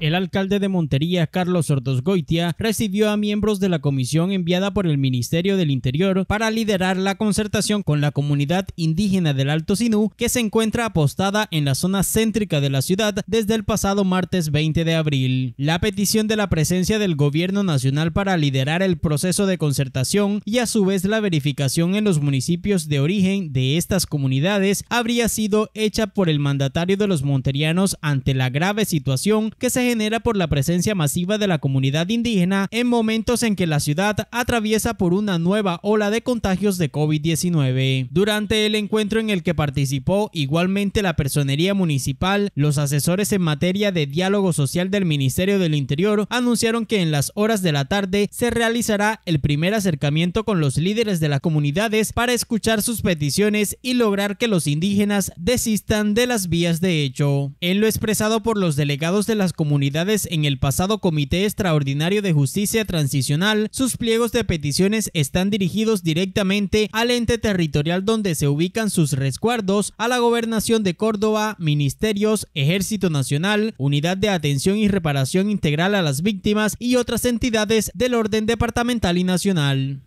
El alcalde de Montería, Carlos Ordosgoitia, recibió a miembros de la comisión enviada por el Ministerio del Interior para liderar la concertación con la comunidad indígena del Alto Sinú, que se encuentra apostada en la zona céntrica de la ciudad desde el pasado martes 20 de abril. La petición de la presencia del gobierno nacional para liderar el proceso de concertación y a su vez la verificación en los municipios de origen de estas comunidades habría sido hecha por el mandatario de los monterianos ante la grave situación que se genera por la presencia masiva de la comunidad indígena en momentos en que la ciudad atraviesa por una nueva ola de contagios de COVID-19. Durante el encuentro en el que participó igualmente la personería municipal, los asesores en materia de diálogo social del Ministerio del Interior anunciaron que en las horas de la tarde se realizará el primer acercamiento con los líderes de las comunidades para escuchar sus peticiones y lograr que los indígenas desistan de las vías de hecho. En lo expresado por los delegados de las comunidades en el pasado Comité Extraordinario de Justicia Transicional, sus pliegos de peticiones están dirigidos directamente al ente territorial donde se ubican sus resguardos, a la Gobernación de Córdoba, Ministerios, Ejército Nacional, Unidad de Atención y Reparación Integral a las Víctimas y otras entidades del orden departamental y nacional.